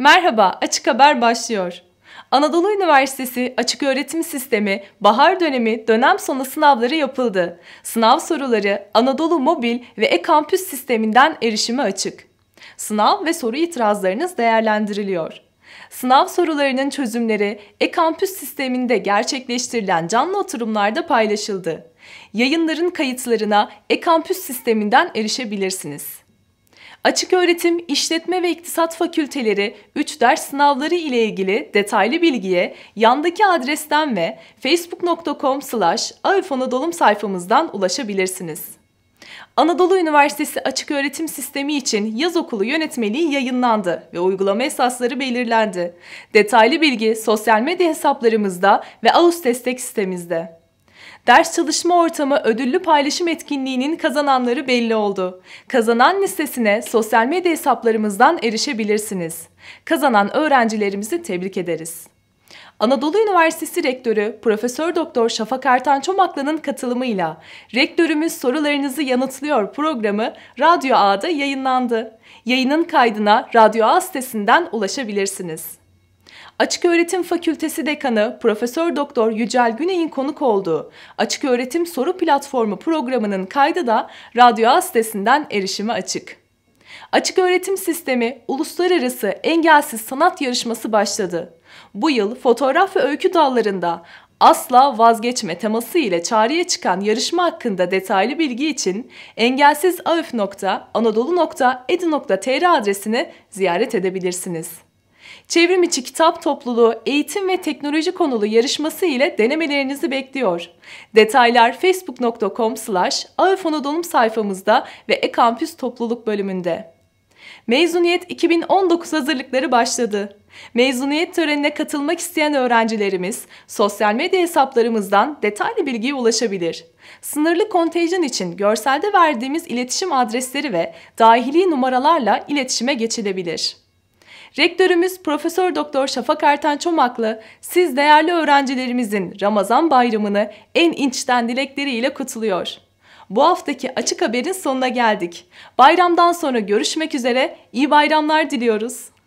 Merhaba, Açık Haber başlıyor. Anadolu Üniversitesi Açık Öğretim Sistemi bahar dönemi dönem sonu sınavları yapıldı. Sınav soruları Anadolu Mobil ve e-kampüs sisteminden erişime açık. Sınav ve soru itirazlarınız değerlendiriliyor. Sınav sorularının çözümleri e-kampüs sisteminde gerçekleştirilen canlı oturumlarda paylaşıldı. Yayınların kayıtlarına e-kampüs sisteminden erişebilirsiniz. Açık öğretim, işletme ve iktisat fakülteleri 3 ders sınavları ile ilgili detaylı bilgiye yandaki adresten ve facebook.com slash sayfamızdan ulaşabilirsiniz. Anadolu Üniversitesi Açık Öğretim Sistemi için yaz okulu yönetmeliği yayınlandı ve uygulama esasları belirlendi. Detaylı bilgi sosyal medya hesaplarımızda ve Ağustos destek sistemimizde. Ders çalışma ortamı ödüllü paylaşım etkinliğinin kazananları belli oldu. Kazanan listesine sosyal medya hesaplarımızdan erişebilirsiniz. Kazanan öğrencilerimizi tebrik ederiz. Anadolu Üniversitesi Rektörü Profesör Doktor Şafak Ertan Çomaklı'nın katılımıyla Rektörümüz Sorularınızı Yanıtlıyor programı Radyo A'da yayınlandı. Yayının kaydına Radyo A sitesinden ulaşabilirsiniz. Açık Öğretim Fakültesi Dekanı Profesör Doktor Yücel Güney'in konuk olduğu Açık Öğretim Soru Platformu programının kaydı da Radyo A sitesinden erişime açık. Açık Öğretim Sistemi Uluslararası Engelsiz Sanat Yarışması başladı. Bu yıl fotoğraf ve öykü dallarında asla vazgeçme teması ile çağrıya çıkan yarışma hakkında detaylı bilgi için engelsizaöf.anadolu.edu.tr adresini ziyaret edebilirsiniz. Çevrim içi kitap topluluğu eğitim ve teknoloji konulu yarışması ile denemelerinizi bekliyor. Detaylar facebook.com slash sayfamızda ve e-kampüs topluluk bölümünde. Mezuniyet 2019 hazırlıkları başladı. Mezuniyet törenine katılmak isteyen öğrencilerimiz sosyal medya hesaplarımızdan detaylı bilgiye ulaşabilir. Sınırlı kontenjan için görselde verdiğimiz iletişim adresleri ve dahili numaralarla iletişime geçilebilir. Rektörümüz Profesör Doktor Şafak Ertan Çomaklı, siz değerli öğrencilerimizin Ramazan bayramını en içten dilekleriyle kutluyor. Bu haftaki Açık Haber'in sonuna geldik. Bayramdan sonra görüşmek üzere, iyi bayramlar diliyoruz.